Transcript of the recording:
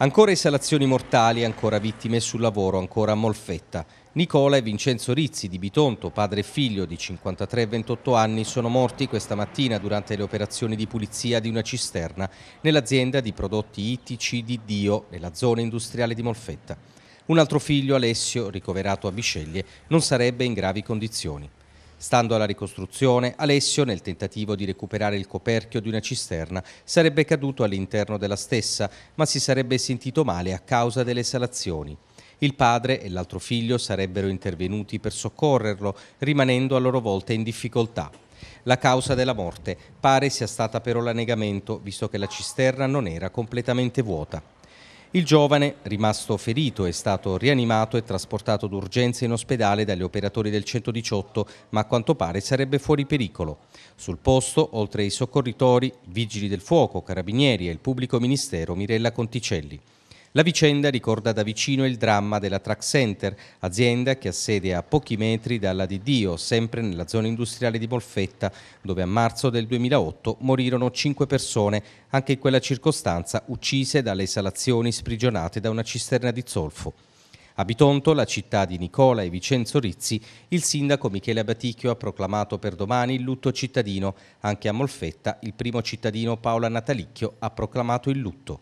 Ancora esalazioni mortali, ancora vittime sul lavoro, ancora molfetta. Nicola e Vincenzo Rizzi di Bitonto, padre e figlio di 53 e 28 anni, sono morti questa mattina durante le operazioni di pulizia di una cisterna nell'azienda di prodotti ittici di Dio, nella zona industriale di Molfetta. Un altro figlio, Alessio, ricoverato a Bisceglie, non sarebbe in gravi condizioni. Stando alla ricostruzione, Alessio, nel tentativo di recuperare il coperchio di una cisterna, sarebbe caduto all'interno della stessa, ma si sarebbe sentito male a causa delle esalazioni. Il padre e l'altro figlio sarebbero intervenuti per soccorrerlo, rimanendo a loro volta in difficoltà. La causa della morte pare sia stata però l'annegamento, visto che la cisterna non era completamente vuota. Il giovane, rimasto ferito, è stato rianimato e trasportato d'urgenza in ospedale dagli operatori del 118, ma a quanto pare sarebbe fuori pericolo. Sul posto, oltre ai soccorritori, vigili del fuoco, carabinieri e il pubblico ministero Mirella Conticelli. La vicenda ricorda da vicino il dramma della Track Center, azienda che ha sede a pochi metri dalla di Dio, sempre nella zona industriale di Molfetta, dove a marzo del 2008 morirono cinque persone, anche in quella circostanza uccise dalle esalazioni sprigionate da una cisterna di zolfo. A Bitonto, la città di Nicola e Vincenzo Rizzi, il sindaco Michele Abaticchio ha proclamato per domani il lutto cittadino. Anche a Molfetta il primo cittadino Paola Natalicchio ha proclamato il lutto.